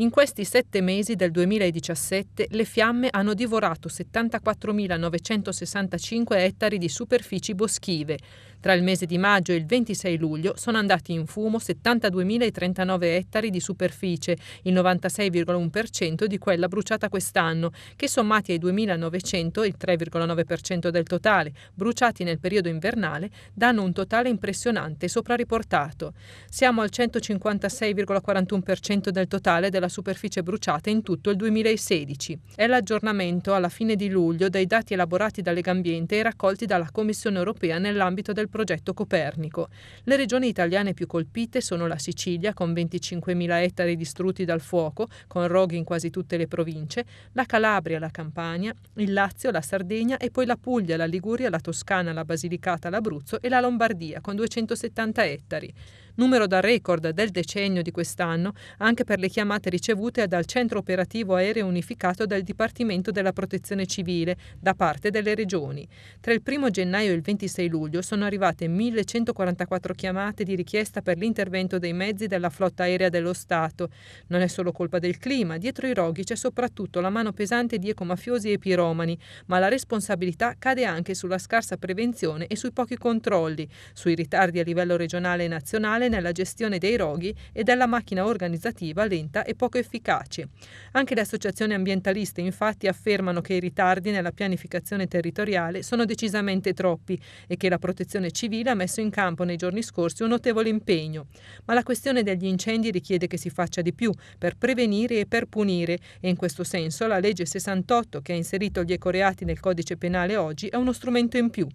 In questi sette mesi del 2017 le fiamme hanno divorato 74.965 ettari di superfici boschive, tra il mese di maggio e il 26 luglio sono andati in fumo 72.039 ettari di superficie, il 96,1% di quella bruciata quest'anno, che sommati ai 2.900, il 3,9% del totale, bruciati nel periodo invernale, danno un totale impressionante sopra riportato. Siamo al 156,41% del totale della superficie bruciata in tutto il 2016. È l'aggiornamento alla fine di luglio dei dati elaborati da Legambiente e raccolti dalla Commissione europea nell'ambito del progetto Copernico. Le regioni italiane più colpite sono la Sicilia, con 25.000 ettari distrutti dal fuoco, con roghi in quasi tutte le province, la Calabria, la Campania, il Lazio, la Sardegna e poi la Puglia, la Liguria, la Toscana, la Basilicata, l'Abruzzo e la Lombardia, con 270 ettari numero da record del decennio di quest'anno, anche per le chiamate ricevute dal Centro Operativo Aereo Unificato del Dipartimento della Protezione Civile da parte delle regioni. Tra il 1 gennaio e il 26 luglio sono arrivate 1144 chiamate di richiesta per l'intervento dei mezzi della flotta aerea dello Stato. Non è solo colpa del clima, dietro i roghi c'è soprattutto la mano pesante di ecomafiosi e piromani, ma la responsabilità cade anche sulla scarsa prevenzione e sui pochi controlli, sui ritardi a livello regionale e nazionale nella gestione dei roghi e della macchina organizzativa lenta e poco efficace. Anche le associazioni ambientaliste infatti affermano che i ritardi nella pianificazione territoriale sono decisamente troppi e che la protezione civile ha messo in campo nei giorni scorsi un notevole impegno. Ma la questione degli incendi richiede che si faccia di più per prevenire e per punire e in questo senso la legge 68 che ha inserito gli ecoreati nel codice penale oggi è uno strumento in più.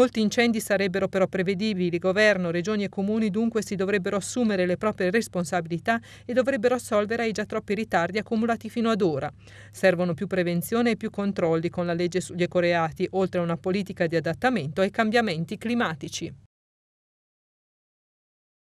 Molti incendi sarebbero però prevedibili, governo, regioni e comuni dunque si dovrebbero assumere le proprie responsabilità e dovrebbero assolvere ai già troppi ritardi accumulati fino ad ora. Servono più prevenzione e più controlli con la legge sugli ecoreati, oltre a una politica di adattamento ai cambiamenti climatici.